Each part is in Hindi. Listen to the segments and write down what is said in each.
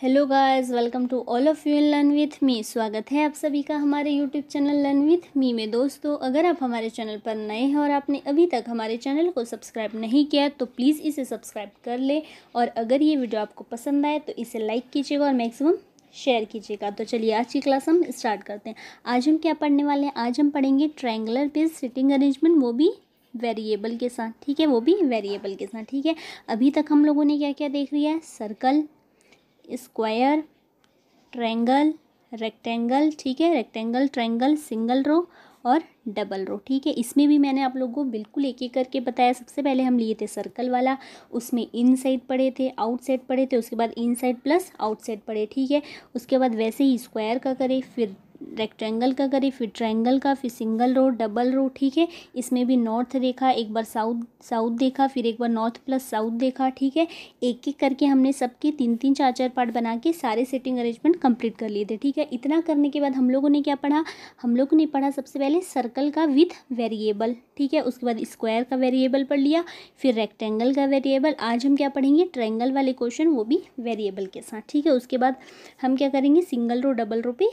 hello guys welcome to all of you in learn with me स्वागत है आप सभी का हमारे YouTube channel learn with me में दोस्तों अगर आप हमारे चैनल पर नए हैं और आपने अभी तक हमारे चैनल को सब्सक्राइब नहीं किया तो प्लीज़ इसे सब्सक्राइब कर ले और अगर ये वीडियो आपको पसंद आए तो इसे लाइक कीजिएगा और मैक्सिमम शेयर कीजिएगा तो चलिए आज की क्लास हम स्टार्ट करते हैं आज हम क्या पढ़ने वाले हैं आज हम पढ़ेंगे ट्रायंगुलर पेज सिटिंग अरेंजमेंट वो भी वेरिएबल के साथ ठीक है वो भी वेरिएबल के साथ ठीक है अभी तक हम लोगों ने क्या क्या देख लिया है सर्कल स्क्वायर ट्रेंगल रेक्टेंगल ठीक है रेक्टेंगल ट्रेंगल सिंगल रो और डबल रो ठीक है इसमें भी मैंने आप लोगों को बिल्कुल एक एक करके बताया सबसे पहले हम लिए थे सर्कल वाला उसमें इन साइड पड़े थे आउट साइड पड़े थे उसके बाद inside plus outside पड़े ठीक है उसके बाद वैसे ही स्क्वायर का करें फिर रेक्टेंगल का करें फिर ट्रायंगल का फिर सिंगल रो डबल रो ठीक है इसमें भी नॉर्थ देखा एक बार साउथ साउथ देखा फिर एक बार नॉर्थ प्लस साउथ देखा ठीक है एक एक करके हमने सबके तीन तीन चार चार पार्ट बना के सारे सेटिंग अरेंजमेंट कंप्लीट कर लिए थे ठीक है इतना करने के बाद हम लोगों ने क्या पढ़ा हम लोगों ने पढ़ा सबसे पहले सर्कल का विथ वेरिएबल ठीक है उसके बाद स्क्वायर का वेरिएबल पढ़ लिया फिर रेक्टेंगल का वेरिएबल आज हम क्या पढ़ेंगे ट्रायंगल वाले क्वेश्चन वो भी वेरिएबल के साथ ठीक है उसके बाद हम क्या करेंगे सिंगल रो डबल रो पे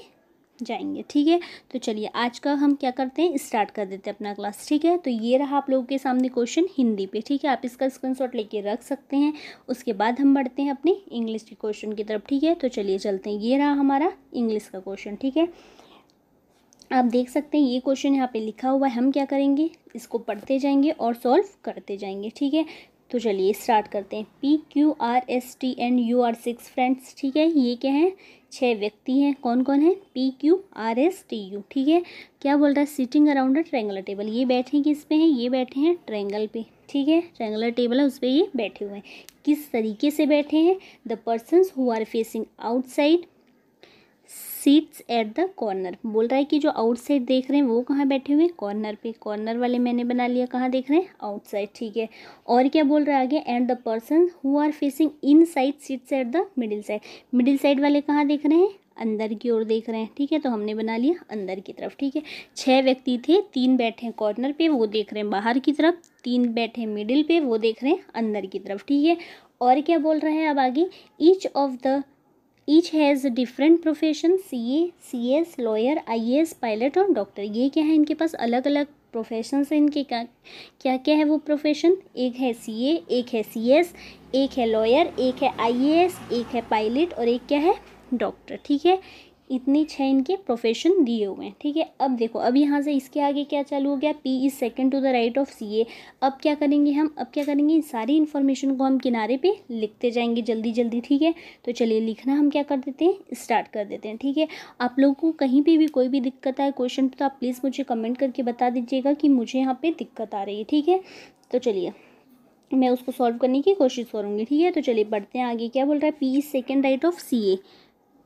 जाएंगे ठीक है तो चलिए आज का हम क्या करते हैं स्टार्ट कर देते हैं अपना क्लास ठीक है तो ये रहा आप लोगों के सामने क्वेश्चन हिंदी पे ठीक है आप इसका स्क्रीनशॉट लेके रख सकते हैं उसके बाद हम बढ़ते हैं अपने इंग्लिश के क्वेश्चन की तरफ ठीक है तो चलिए चलते हैं ये रहा हमारा इंग्लिश का क्वेश्चन ठीक है आप देख सकते हैं ये क्वेश्चन यहाँ पे लिखा हुआ है हम क्या करेंगे इसको पढ़ते जाएंगे और सॉल्व करते जाएंगे ठीक है तो चलिए स्टार्ट करते हैं P Q R S T and U are six friends ठीक है ये क्या है छः व्यक्ति हैं कौन कौन है P Q R S T U ठीक है क्या बोल रहा है sitting around a triangular table ये बैठे किस पे हैं ये बैठे हैं ट्रैंगल पे ठीक है ट्रेंगुलर टेबल है उस पर ये बैठे हुए हैं किस तरीके से बैठे हैं the persons who are facing outside seats at the corner बोल रहा है कि जो आउटसाइड देख रहे हैं वो कहाँ बैठे हुए हैं कॉर्नर पे कॉर्नर वाले मैंने बना लिया कहाँ देख रहे हैं आउटसाइड ठीक है और क्या बोल रहा है आगे and the person who are facing inside seats at the middle side middle side वाले कहाँ देख रहे हैं अंदर की ओर देख रहे हैं ठीक है तो हमने बना लिया अंदर की तरफ ठीक है छः व्यक्ति थे तीन बैठे हैं कॉर्नर पे वो देख रहे हैं बाहर की तरफ तीन बैठे मिडिल पे वो देख रहे हैं अंदर की तरफ ठीक है और क्या बोल रहा है अब आगे each of the each has different profession C A C S lawyer I S pilot और डॉक्टर ये क्या है इनके पास अलग अलग प्रोफेशन है इनके का क्या क्या है वो प्रोफेशन एक है सी ए एक है सी एस एक है लॉयर एक है आई ए एस एक है पायलट और एक क्या है डॉक्टर ठीक है इतने छः इनके प्रोफेशन दिए हुए हैं ठीक है अब देखो अब यहाँ से इसके आगे क्या चालू हो गया P is second to the right of C A अब क्या करेंगे हम अब क्या करेंगे इन सारी इन्फॉर्मेशन को हम किनारे पे लिखते जाएंगे जल्दी जल्दी ठीक है तो चलिए लिखना हम क्या कर देते हैं स्टार्ट कर देते हैं ठीक है आप लोगों को कहीं पर भी कोई भी दिक्कत आए क्वेश्चन तो आप प्लीज़ मुझे कमेंट करके बता दीजिएगा कि मुझे यहाँ पर दिक्कत आ रही है ठीक है तो चलिए मैं उसको सॉल्व करने की कोशिश करूँगी ठीक है तो चलिए बढ़ते हैं आगे क्या बोल रहा है P is second right of C A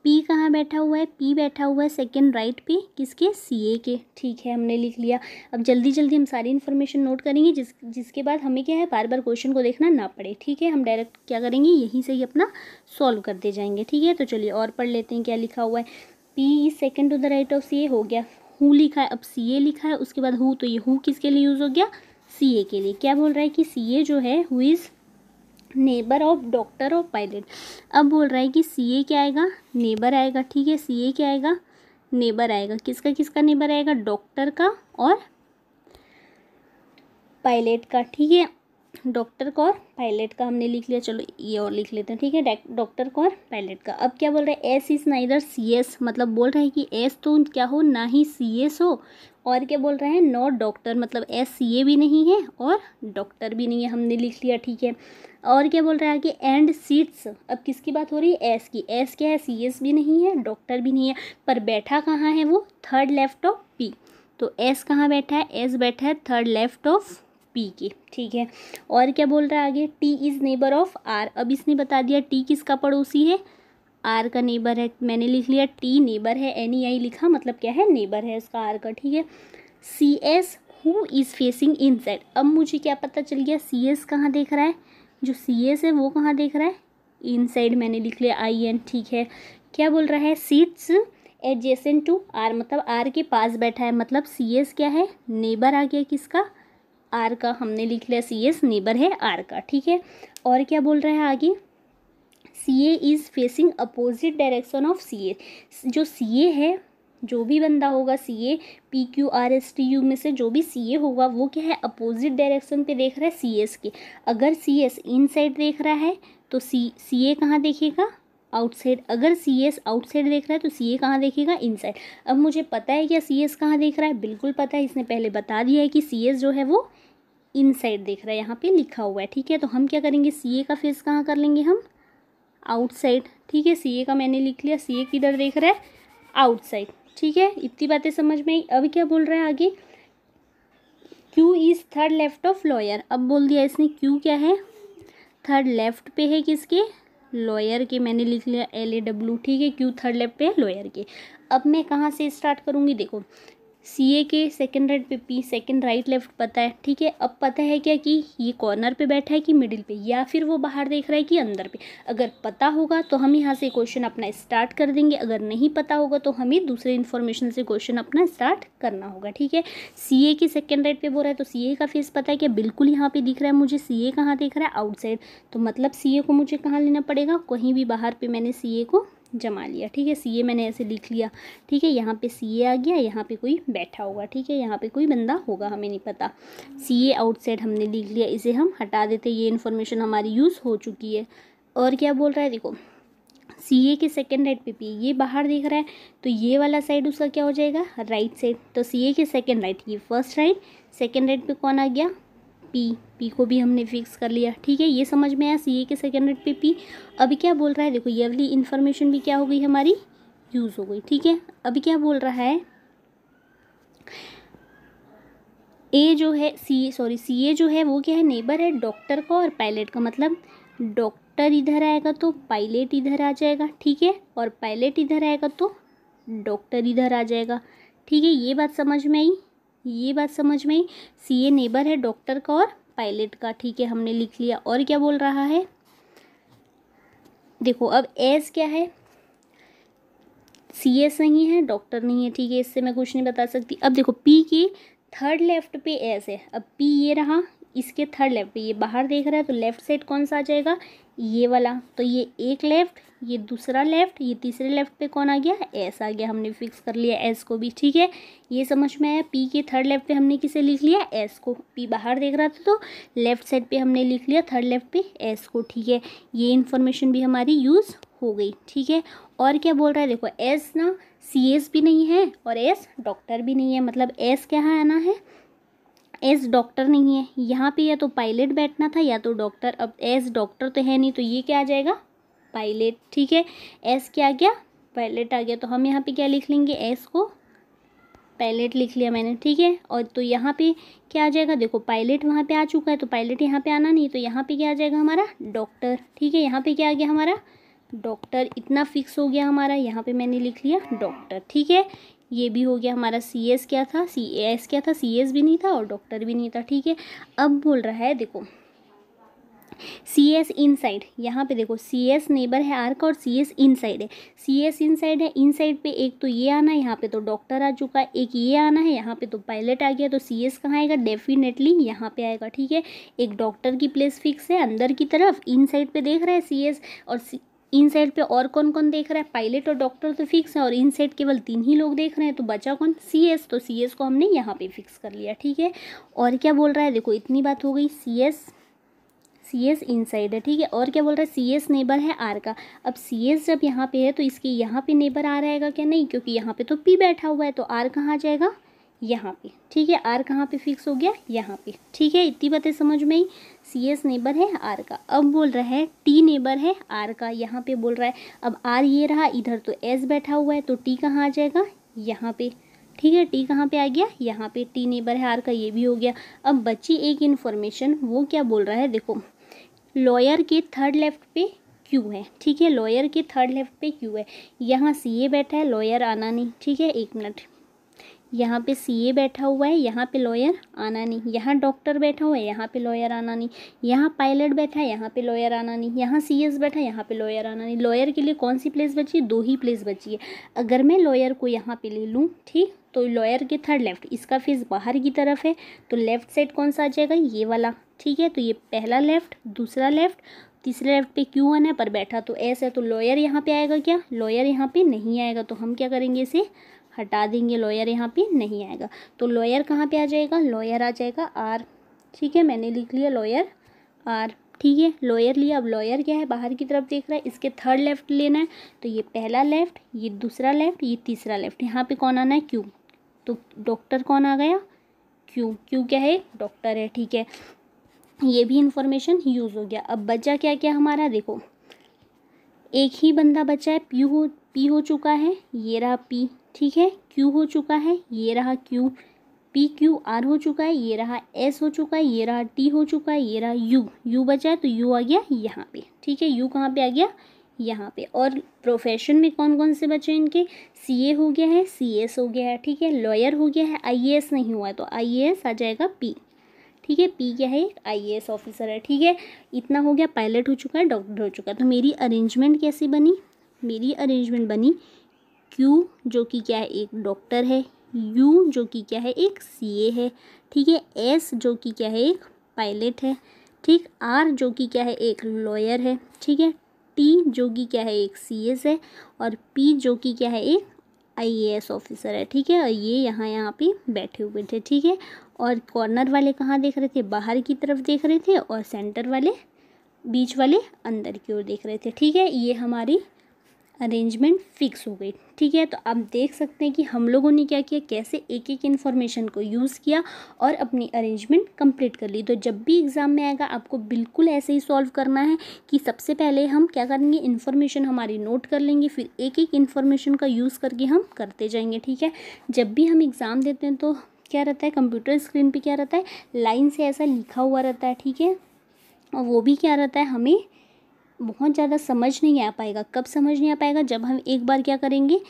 P कहाँ बैठा हुआ है पी बैठा हुआ है सेकेंड राइट पे किसके सी ए के ठीक है हमने लिख लिया अब जल्दी जल्दी हम सारी इन्फॉर्मेशन नोट करेंगे जिस जिसके बाद हमें क्या है बार बार क्वेश्चन को देखना ना पड़े ठीक है हम डायरेक्ट क्या करेंगे यहीं से ही अपना सॉल्व करते जाएंगे ठीक है तो चलिए और पढ़ लेते हैं क्या लिखा हुआ है P is second to the right of C A हो गया हु लिखा है अब सी ए लिखा है उसके बाद हु तो ये हु किसके लिए यूज़ हो गया सी ए के लिए क्या बोल रहा है कि सी ए जो है who is neighbour of doctor of pilot अब बोल रहा है कि सी ए क्या आएगा नेबर आएगा ठीक है सी ए क्या आएगा नेबर आएगा किसका किसका नेबर आएगा डॉक्टर का और पायलट का ठीक है डॉक्टर का और पायलट का हमने लिख लिया चलो ये और लिख लेते हैं ठीक है डॉक्टर का और पायलट का अब क्या बोल रहा है एस इज़ ना इधर सी एस मतलब बोल रहा है कि एस तो क्या हो ना ही सी एस हो और क्या बोल रहा है नॉट डॉक्टर मतलब एस सी ए भी नहीं है और डॉक्टर भी नहीं है हमने लिख लिया ठीक है और क्या बोल रहा है कि एंड सीट्स अब किसकी बात हो रही है एस की एस क्या है सी एस भी नहीं है डॉक्टर भी नहीं है पर बैठा कहाँ है वो थर्ड लेफ्ट ऑफ पी तो एस कहाँ बैठा है एस बैठा है थर्ड लेफ्ट ऑफ पी के ठीक है और क्या बोल रहा है आगे T is neighbour of R अब इसने बता दिया टी किसका पड़ोसी है आर का नेबर है मैंने लिख लिया टी नेबर है एन ई आई लिखा मतलब क्या है नेबर है उसका आर का ठीक है C S who is facing inside अब मुझे क्या पता चल गया सी एस कहाँ देख रहा है जो सी एस है वो कहाँ देख रहा है इन साइड मैंने लिख लिया आई एन ठीक है क्या बोल रहा है सीट्स एडजेसेंट टू आर मतलब आर के पास बैठा है मतलब सी एस क्या है नेबर आ गया किसका आर का हमने लिख लिया सी एस नेबर है आर का ठीक है और क्या बोल रहा है आगे C A is facing opposite direction of C A जो सी ए है जो भी बंदा होगा C A P Q R S T U में से जो भी सी ए होगा वो क्या है अपोजिट डायरेक्शन पे देख रहा है सी एस के अगर सी एस इन साइड देख रहा है तो सी सी ए कहाँ देखेगा आउटसाइड अगर सी एस आउटसाइड देख रहा है तो सी ए कहाँ देखेगा इनसाइड अब मुझे पता है क्या सी एस कहाँ देख रहा है बिल्कुल पता है इसने पहले बता दिया है कि सी एस जो है वो इनसाइड देख रहा है यहाँ पे लिखा हुआ है ठीक है तो हम क्या करेंगे सी ए का फेस कहाँ कर लेंगे हम आउटसाइड ठीक है सी ए का मैंने लिख लिया सी ए किधर देख रहा है आउटसाइड ठीक है इतनी बातें समझ में आई अब क्या बोल रहा है आगे Q is third left of lawyer अब बोल दिया इसने क्यू क्या है थर्ड लेफ्ट पे है किसके लॉयर के मैंने लिख लिया एल ए डब्ल्यू ठीक है क्यू थर्ड लेफ्ट पे है लॉयर के अब मैं कहाँ से स्टार्ट करूँगी देखो सी ए के सेकेंड राइट पे पी सेकेंड राइट लेफ्ट पता है ठीक है अब पता है क्या कि ये कॉर्नर पे बैठा है कि मिडिल पे या फिर वो बाहर देख रहा है कि अंदर पे अगर पता होगा तो हम यहाँ से क्वेश्चन अपना स्टार्ट कर देंगे अगर नहीं पता होगा तो हमें दूसरे इन्फॉर्मेशन से क्वेश्चन अपना स्टार्ट करना होगा ठीक है सी ए की सेकेंड राइट पर बोल रहा है तो सी ए का फेस पता है क्या बिल्कुल यहाँ पर दिख रहा है मुझे सी ए कहाँ देख रहा है आउटसाइड तो मतलब सी ए को मुझे कहाँ लेना पड़ेगा कहीं भी बाहर पर मैंने सी ए को जमा लिया ठीक है सी ए मैंने ऐसे लिख लिया ठीक है यहाँ पे सी ए आ गया यहाँ पे कोई बैठा होगा ठीक है यहाँ पे कोई बंदा होगा हमें नहीं पता सी ए आउटसाइड हमने लिख लिया इसे हम हटा देते ये इन्फॉर्मेशन हमारी यूज़ हो चुकी है और क्या बोल रहा है देखो सी ए के सेकेंड राइट पे पी ये बाहर दिख रहा है तो ये वाला साइड उसका क्या हो जाएगा राइट साइड तो सी ए के सेकेंड राइट ये फर्स्ट राइट सेकेंड राइट पे कौन आ गया पी पी को भी हमने फिक्स कर लिया ठीक है ये समझ में आया सी ए के सेकेंड पे पी अभी क्या बोल रहा है देखो ये वाली इन्फॉर्मेशन भी क्या हो गई हमारी यूज़ हो गई ठीक है अभी क्या बोल रहा है ए जो है सी सॉरी सी ए जो है वो क्या है नेबर है डॉक्टर का और पायलट का मतलब डॉक्टर इधर आएगा तो पायलट इधर आ जाएगा ठीक है और पायलट इधर आएगा तो डॉक्टर इधर आ जाएगा ठीक है ये बात समझ में आई ये बात समझ में सी ए नेबर है डॉक्टर का और पायलट का ठीक है हमने लिख लिया और क्या बोल रहा है देखो अब एस क्या है सी एस नहीं है डॉक्टर नहीं है ठीक है इससे मैं कुछ नहीं बता सकती अब देखो पी के थर्ड लेफ्ट पे एस है अब पी ये रहा इसके थर्ड लेफ्ट पे ये बाहर देख रहा है तो लेफ्ट साइड कौन सा आ जाएगा ये वाला तो ये एक लेफ्ट ये दूसरा लेफ्ट ये तीसरे लेफ्ट पे कौन आ गया एस आ गया हमने फिक्स कर लिया एस को भी ठीक है ये समझ में आया पी के थर्ड लेफ्ट पे हमने किसे लिख लिया एस को पी बाहर देख रहा था तो लेफ्ट साइड पे हमने लिख लिया थर्ड लेफ्ट पे एस को ठीक है ये इन्फॉर्मेशन भी हमारी यूज़ हो गई ठीक है और क्या बोल रहा है देखो एस ना सी एस भी नहीं है और एस डॉक्टर भी नहीं है मतलब एस क्या आना है एज डॉक्टर नहीं है यहाँ पे या तो पायलट बैठना था या तो डॉक्टर अब एज डॉक्टर तो है नहीं तो ये क्या आ जाएगा पायलट ठीक है एस क्या आ गया पायलट आ गया तो हम यहाँ पे क्या लिख लेंगे एस को पायलट लिख लिया मैंने ठीक है और तो यहाँ पे क्या आ जाएगा देखो पायलट वहाँ पे आ चुका है तो पायलट यहाँ पे आना नहीं तो यहाँ पे क्या आ जाएगा हमारा डॉक्टर ठीक है यहाँ पे क्या आ गया हमारा डॉक्टर इतना फिक्स हो गया हमारा यहाँ पे मैंने लिख लिया डॉक्टर ठीक है ये भी हो गया हमारा सी एस क्या था सी एस क्या था सी एस भी नहीं था और डॉक्टर भी नहीं था ठीक है अब बोल रहा है देखो सी एस इन साइड यहाँ पर देखो सी एस नेबर है आर का और सी एस इन साइड है सी एस इन साइड है इन साइड पर एक तो ये आना है यहाँ पर तो डॉक्टर आ चुका है एक ये आना है यहाँ पर तो पायलट आ गया तो सी एस कहाँ आएगा डेफिनेटली यहाँ पर आएगा ठीक है एक डॉक्टर की प्लेस फिक्स है अंदर की तरफ इन साइड पर देख रहा है सी एस और इन साइड पे और कौन कौन देख रहा है पायलट और डॉक्टर तो फिक्स है और इन साइड केवल तीन ही लोग देख रहे हैं तो बचा कौन सी एस तो सी एस को हमने यहाँ पे फिक्स कर लिया ठीक है और क्या बोल रहा है देखो इतनी बात हो गई C S C S inside है ठीक है और क्या बोल रहा है सी एस नेबर है आर का अब सी एस जब यहाँ पे है तो इसके यहाँ पे नेबर आ रहेगा क्या नहीं क्योंकि यहाँ पे तो पी बैठा हुआ है तो आर कहाँ आ जाएगा यहाँ पे ठीक है आर कहाँ पे फिक्स हो गया यहाँ पे ठीक है इतनी बातें समझ में ही सी एस नेबर है आर का अब बोल रहा है टी नेबर है आर का यहाँ पे बोल रहा है अब आर ये रहा इधर तो एस बैठा हुआ है तो टी कहाँ आ जाएगा यहाँ पे ठीक है टी कहाँ पे आ गया यहाँ पे टी नेबर है आर का ये भी हो गया अब बच्ची एक इन्फॉर्मेशन वो क्या बोल रहा है देखो लॉयर के थर्ड लेफ्ट पे क्यू है ठीक है लॉयर के थर्ड लेफ्ट पे क्यू है यहाँ सी ए बैठा है लॉयर आना नहीं ठीक है एक मिनट यहाँ पे सीए बैठा हुआ है यहाँ पे लॉयर आना नहीं यहाँ डॉक्टर बैठा हुआ है यहाँ पे लॉयर आना नहीं यहाँ पायलट बैठा है यहाँ पे लॉयर आना नहीं यहाँ सीएस बैठा है यहाँ पे लॉयर आना नहीं लॉयर के लिए कौन सी प्लेस बची है दो ही प्लेस बची है अगर मैं लॉयर को यहाँ पे ले लूँ ठीक तो लॉयर के थर्ड लेफ्ट इसका फेस बाहर की तरफ है तो लेफ़्ट साइड कौन सा आ जाएगा ये वाला ठीक है तो ये पहला लेफ़्ट दूसरा लेफ़्ट तीसरे लेफ्ट पे क्यू वन है पर बैठा तो ऐसा है तो लॉयर यहाँ पे आएगा क्या लॉयर यहाँ पे नहीं आएगा तो हम क्या करेंगे इसे हटा देंगे लॉयर यहाँ पे नहीं आएगा तो लॉयर कहाँ पे आ जाएगा लॉयर आ जाएगा आर ठीक है मैंने लिख लिया लॉयर आर ठीक है लॉयर लिया अब लॉयर क्या है बाहर की तरफ देख रहा है इसके थर्ड लेफ्ट लेना है तो ये पहला लेफ्ट ये दूसरा लेफ्ट ये तीसरा लेफ्ट यहाँ पे कौन आना है क्यू तो डॉक्टर कौन आ गया क्यू क्यू क्या है डॉक्टर है ठीक है ये भी इन्फॉर्मेशन यूज़ हो गया अब बच्चा क्या क्या हमारा देखो एक ही बंदा बच्चा है पी हो पी हो चुका है ये रहा पी ठीक है क्यू हो चुका है ये रहा क्यू पी क्यू आर हो चुका है ये रहा एस हो चुका है ये रहा टी हो चुका है ये रहा यू यू बचा है तो यू आ गया यहाँ पे ठीक है यू कहाँ पे आ गया यहाँ पे और प्रोफेशन में कौन कौन से बचे हैं इनके सी ए हो गया है सी एस हो गया है ठीक है लॉयर हो गया है आई ए एस नहीं हुआ है तो आई ए एस आ जाएगा पी ठीक है पी क्या है एक आई ऑफिसर है ठीक है इतना हो गया पायलट हो चुका है डॉक्टर हो चुका है तो मेरी अरेंजमेंट कैसी बनी मेरी अरेंजमेंट बनी क्यू जो कि क्या है एक डॉक्टर है यू जो कि क्या है एक ए है ठीक है एस जो कि क्या है एक पायलट है ठीक आर जो कि क्या है एक लॉयर है ठीक है टी जो कि क्या है एक एस है और पी जो कि क्या है एक एस ऑफिसर है ठीक है और ये यहाँ यहाँ पे बैठे हुए थे ठीक है और कॉर्नर वाले कहाँ देख रहे थे बाहर की तरफ देख रहे थे और सेंटर वाले बीच वाले अंदर की ओर देख रहे थे ठीक है ये हमारी अरेंजमेंट फिक्स हो गई ठीक है तो आप देख सकते हैं कि हम लोगों ने क्या किया कैसे एक एक इन्फॉर्मेशन को यूज़ किया और अपनी अरेंजमेंट कंप्लीट कर ली तो जब भी एग्ज़ाम में आएगा आपको बिल्कुल ऐसे ही सॉल्व करना है कि सबसे पहले हम क्या करेंगे इन्फॉर्मेशन हमारी नोट कर लेंगे फिर एक एक इन्फॉर्मेशन का यूज़ करके हम करते जाएंगे ठीक है जब भी हम एग्ज़ाम देते हैं तो क्या रहता है कंप्यूटर स्क्रीन पर क्या रहता है लाइन से ऐसा लिखा हुआ रहता है ठीक है और वो भी क्या रहता है हमें बहुत ज़्यादा समझ नहीं आ पाएगा कब समझ नहीं आ पाएगा जब हम एक बार क्या करेंगे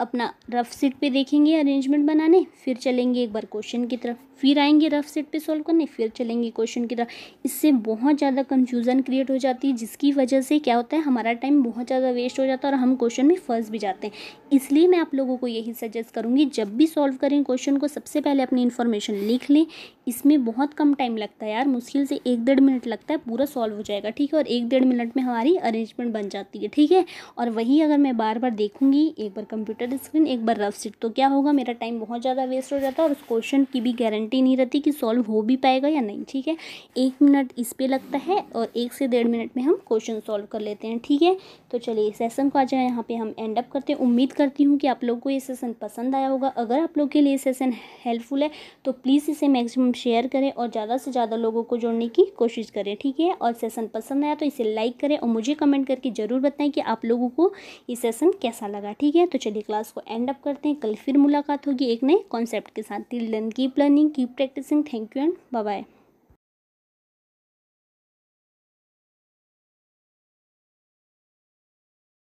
अपना रफ सीट पे देखेंगे अरेंजमेंट बनाने फिर चलेंगे एक बार क्वेश्चन की तरफ फिर आएंगे रफ सेट पे सॉल्व करने फिर चलेंगे क्वेश्चन की तरफ इससे बहुत ज़्यादा कन्फ्यूज़न क्रिएट हो जाती है जिसकी वजह से क्या होता है हमारा टाइम बहुत ज़्यादा वेस्ट हो जाता है और हम क्वेश्चन में फंस भी जाते हैं इसलिए मैं आप लोगों को यही सजेस्ट करूँगी जब भी सॉल्व करें क्वेश्चन को सबसे पहले अपनी इन्फॉर्मेशन लिख लें इसमें बहुत कम टाइम लगता है यार मुश्किल से एक डेढ़ मिनट लगता है पूरा सॉल्व हो जाएगा ठीक है और एक डेढ़ मिनट में हमारी अरेंजमेंट बन जाती है ठीक है और वही अगर मैं बार बार देखूँगी एक बार कंप्यूटर स्क्रीन एक बार रफ सीट तो क्या होगा मेरा टाइम बहुत ज़्यादा वेस्ट हो जाता है और उस क्वेश्चन की भी गारंटी गारंटी नहीं रहती कि सॉल्व हो भी पाएगा या नहीं ठीक है एक मिनट इस पर लगता है और एक से डेढ़ मिनट में हम क्वेश्चन सॉल्व कर लेते हैं ठीक है तो चलिए सेसन को आज यहाँ पे हम एंड अप करते हैं उम्मीद करती हूँ कि आप लोग को ये सेसन पसंद आया होगा अगर आप लोग के लिए सेसन हेल्पफुल है तो प्लीज़ इसे मैक्सिमम शेयर करें और ज़्यादा से ज़्यादा लोगों को जोड़ने की कोशिश करें ठीक है और सेसन पसंद आया तो इसे लाइक करें और मुझे कमेंट करके ज़रूर बताएं कि आप लोगों को ये सेसन कैसा लगा ठीक है तो चलिए क्लास को एंड अप करते हैं कल फिर मुलाकात होगी एक नए कॉन्सेप्ट के साथ till then keep learning keep practising thank you and bye